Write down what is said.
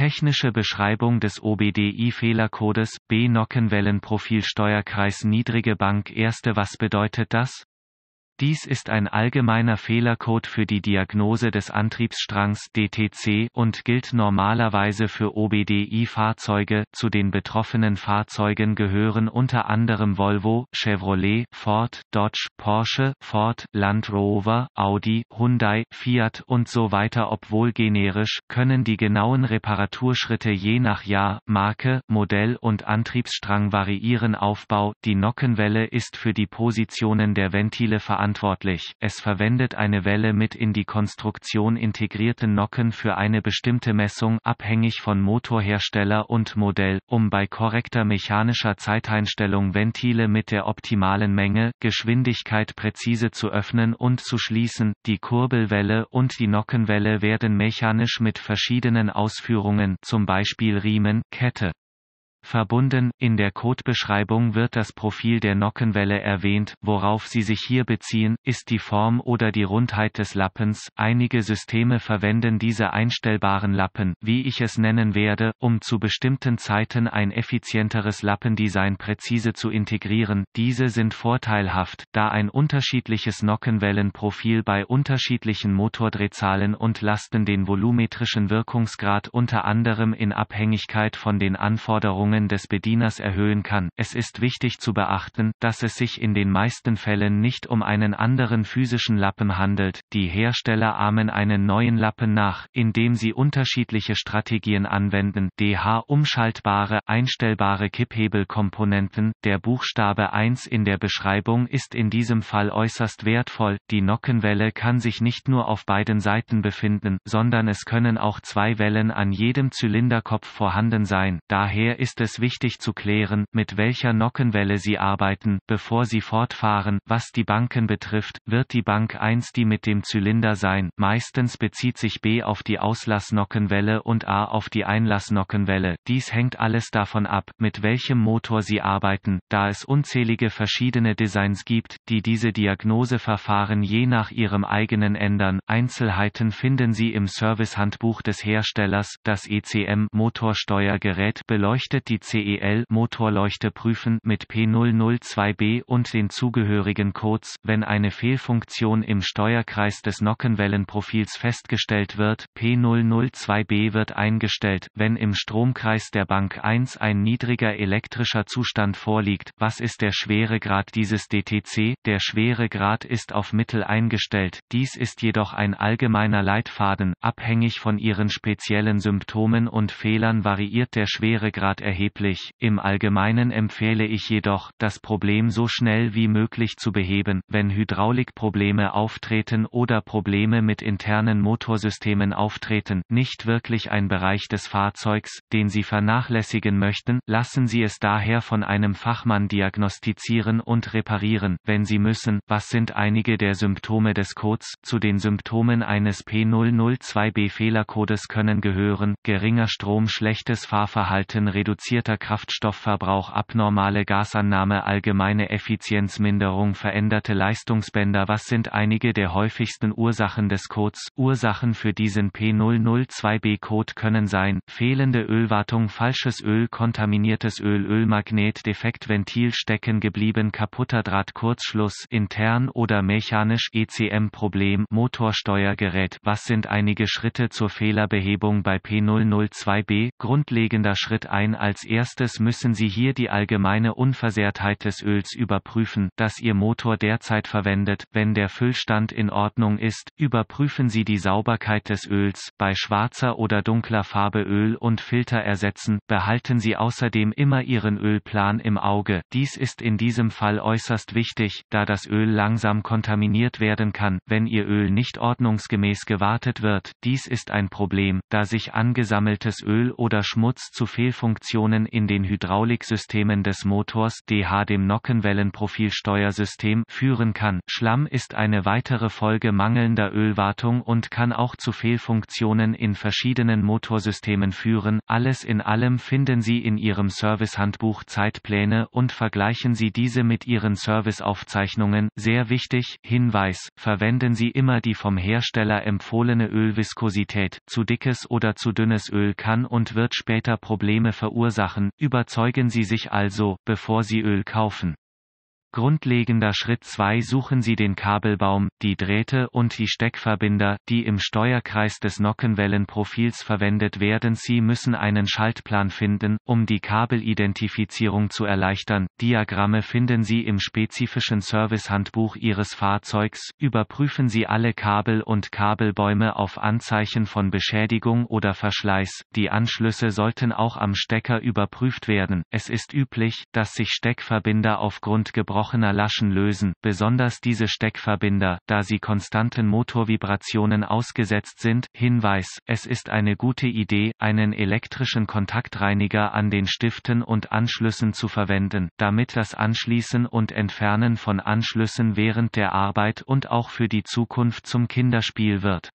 Technische Beschreibung des OBDI-Fehlercodes B Nockenwellenprofil Steuerkreis Niedrige Bank Erste Was bedeutet das? Dies ist ein allgemeiner Fehlercode für die Diagnose des Antriebsstrangs DTC und gilt normalerweise für OBDI-Fahrzeuge. Zu den betroffenen Fahrzeugen gehören unter anderem Volvo, Chevrolet, Ford, Dodge, Porsche, Ford, Land Rover, Audi, Hyundai, Fiat und so weiter. Obwohl generisch, können die genauen Reparaturschritte je nach Jahr, Marke, Modell und Antriebsstrang variieren. Aufbau, die Nockenwelle ist für die Positionen der Ventile verantwortlich verantwortlich. Es verwendet eine Welle mit in die Konstruktion integrierten Nocken für eine bestimmte Messung abhängig von Motorhersteller und Modell, um bei korrekter mechanischer Zeiteinstellung Ventile mit der optimalen Menge, Geschwindigkeit präzise zu öffnen und zu schließen. Die Kurbelwelle und die Nockenwelle werden mechanisch mit verschiedenen Ausführungen, zum Beispiel Riemen, Kette, verbunden. In der Codebeschreibung wird das Profil der Nockenwelle erwähnt, worauf sie sich hier beziehen, ist die Form oder die Rundheit des Lappens. Einige Systeme verwenden diese einstellbaren Lappen, wie ich es nennen werde, um zu bestimmten Zeiten ein effizienteres Lappendesign präzise zu integrieren. Diese sind vorteilhaft, da ein unterschiedliches Nockenwellenprofil bei unterschiedlichen Motordrehzahlen und Lasten den volumetrischen Wirkungsgrad unter anderem in Abhängigkeit von den Anforderungen Einkommen des Bedieners erhöhen kann. Es ist wichtig zu beachten, dass es sich in den meisten Fällen nicht um einen anderen physischen Lappen handelt. Die Hersteller ahmen einen neuen Lappen nach, indem sie unterschiedliche Strategien anwenden. DH umschaltbare, einstellbare Kipphebelkomponenten. Der Buchstabe 1 in der Beschreibung ist in diesem Fall äußerst wertvoll. Die Nockenwelle kann sich nicht nur auf beiden Seiten befinden, sondern es können auch zwei Wellen an jedem Zylinderkopf vorhanden sein. Daher ist ist es wichtig zu klären, mit welcher Nockenwelle Sie arbeiten, bevor Sie fortfahren. Was die Banken betrifft, wird die Bank 1 die mit dem Zylinder sein. Meistens bezieht sich B auf die Auslassnockenwelle und A auf die Einlassnockenwelle. Dies hängt alles davon ab, mit welchem Motor Sie arbeiten, da es unzählige verschiedene Designs gibt, die diese Diagnoseverfahren je nach ihrem eigenen ändern. Einzelheiten finden Sie im Servicehandbuch des Herstellers. Das ECM Motorsteuergerät beleuchtet die CEL-Motorleuchte prüfen mit P002B und den zugehörigen Codes, wenn eine Fehlfunktion im Steuerkreis des Nockenwellenprofils festgestellt wird. P002B wird eingestellt, wenn im Stromkreis der Bank 1 ein niedriger elektrischer Zustand vorliegt. Was ist der Schweregrad dieses DTC? Der Schweregrad ist auf Mittel eingestellt. Dies ist jedoch ein allgemeiner Leitfaden, abhängig von ihren speziellen Symptomen und Fehlern variiert der Schweregrad erheblich erheblich, im Allgemeinen empfehle ich jedoch, das Problem so schnell wie möglich zu beheben, wenn Hydraulikprobleme auftreten oder Probleme mit internen Motorsystemen auftreten, nicht wirklich ein Bereich des Fahrzeugs, den Sie vernachlässigen möchten, lassen Sie es daher von einem Fachmann diagnostizieren und reparieren, wenn Sie müssen, was sind einige der Symptome des Codes, zu den Symptomen eines P002B Fehlercodes können gehören, geringer Strom schlechtes Fahrverhalten reduziert reduzierter Kraftstoffverbrauch, abnormale Gasannahme, allgemeine Effizienzminderung, veränderte Leistungsbänder. Was sind einige der häufigsten Ursachen des Codes? Ursachen für diesen P002B-Code können sein, fehlende Ölwartung, falsches Öl, kontaminiertes Öl, Ölmagnet, defekt, Ventil stecken geblieben, kaputter Draht, Kurzschluss, intern oder mechanisch, ECM-Problem, Motorsteuergerät. Was sind einige Schritte zur Fehlerbehebung bei P002B? Grundlegender Schritt ein als als erstes müssen Sie hier die allgemeine Unversehrtheit des Öls überprüfen, das Ihr Motor derzeit verwendet. Wenn der Füllstand in Ordnung ist, überprüfen Sie die Sauberkeit des Öls, bei schwarzer oder dunkler Farbe Öl und Filter ersetzen. Behalten Sie außerdem immer Ihren Ölplan im Auge. Dies ist in diesem Fall äußerst wichtig, da das Öl langsam kontaminiert werden kann, wenn Ihr Öl nicht ordnungsgemäß gewartet wird. Dies ist ein Problem, da sich angesammeltes Öl oder Schmutz zu Fehlfunktionen Funktionen in den Hydrauliksystemen des Motors DH dem Nockenwellenprofilsteuersystem führen kann. Schlamm ist eine weitere Folge mangelnder Ölwartung und kann auch zu Fehlfunktionen in verschiedenen Motorsystemen führen. Alles in allem finden Sie in Ihrem Servicehandbuch Zeitpläne und vergleichen Sie diese mit Ihren Serviceaufzeichnungen. Sehr wichtig, Hinweis, verwenden Sie immer die vom Hersteller empfohlene Ölviskosität. Zu dickes oder zu dünnes Öl kann und wird später Probleme verursachen Ursachen, überzeugen Sie sich also, bevor Sie Öl kaufen. Grundlegender Schritt 2 Suchen Sie den Kabelbaum, die Drähte und die Steckverbinder, die im Steuerkreis des Nockenwellenprofils verwendet werden. Sie müssen einen Schaltplan finden, um die Kabelidentifizierung zu erleichtern. Diagramme finden Sie im spezifischen Servicehandbuch Ihres Fahrzeugs. Überprüfen Sie alle Kabel und Kabelbäume auf Anzeichen von Beschädigung oder Verschleiß. Die Anschlüsse sollten auch am Stecker überprüft werden. Es ist üblich, dass sich Steckverbinder aufgrund gebrochener gebrochener Laschen lösen, besonders diese Steckverbinder, da sie konstanten Motorvibrationen ausgesetzt sind. Hinweis, es ist eine gute Idee, einen elektrischen Kontaktreiniger an den Stiften und Anschlüssen zu verwenden, damit das Anschließen und Entfernen von Anschlüssen während der Arbeit und auch für die Zukunft zum Kinderspiel wird.